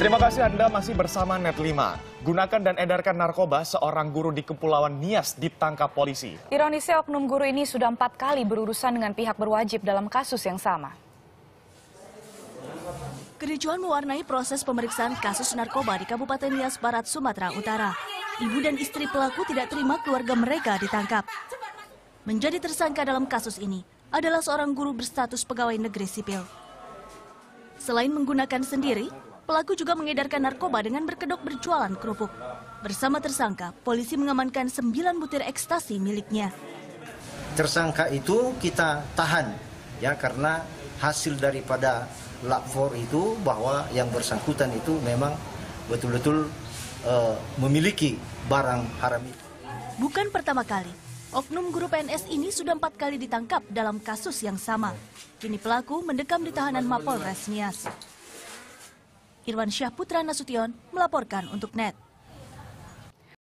Terima kasih Anda masih bersama Net 5. Gunakan dan edarkan narkoba, seorang guru di Kepulauan Nias ditangkap polisi. Ironisnya, oknum guru ini sudah empat kali berurusan dengan pihak berwajib dalam kasus yang sama. Kericuan mewarnai proses pemeriksaan kasus narkoba di Kabupaten Nias Barat, Sumatera Utara. Ibu dan istri pelaku tidak terima keluarga mereka ditangkap. Menjadi tersangka dalam kasus ini adalah seorang guru berstatus pegawai negeri sipil. Selain menggunakan sendiri, Pelaku juga mengedarkan narkoba dengan berkedok berjualan kerupuk. Bersama tersangka, polisi mengamankan 9 butir ekstasi miliknya. Tersangka itu kita tahan ya karena hasil daripada lapor itu bahwa yang bersangkutan itu memang betul-betul uh, memiliki barang haram itu. Bukan pertama kali, Oknum guru PNS ini sudah empat kali ditangkap dalam kasus yang sama. Kini pelaku mendekam di tahanan Mapolres Nias. Irwan Syah Putra Nasution melaporkan untuk NET.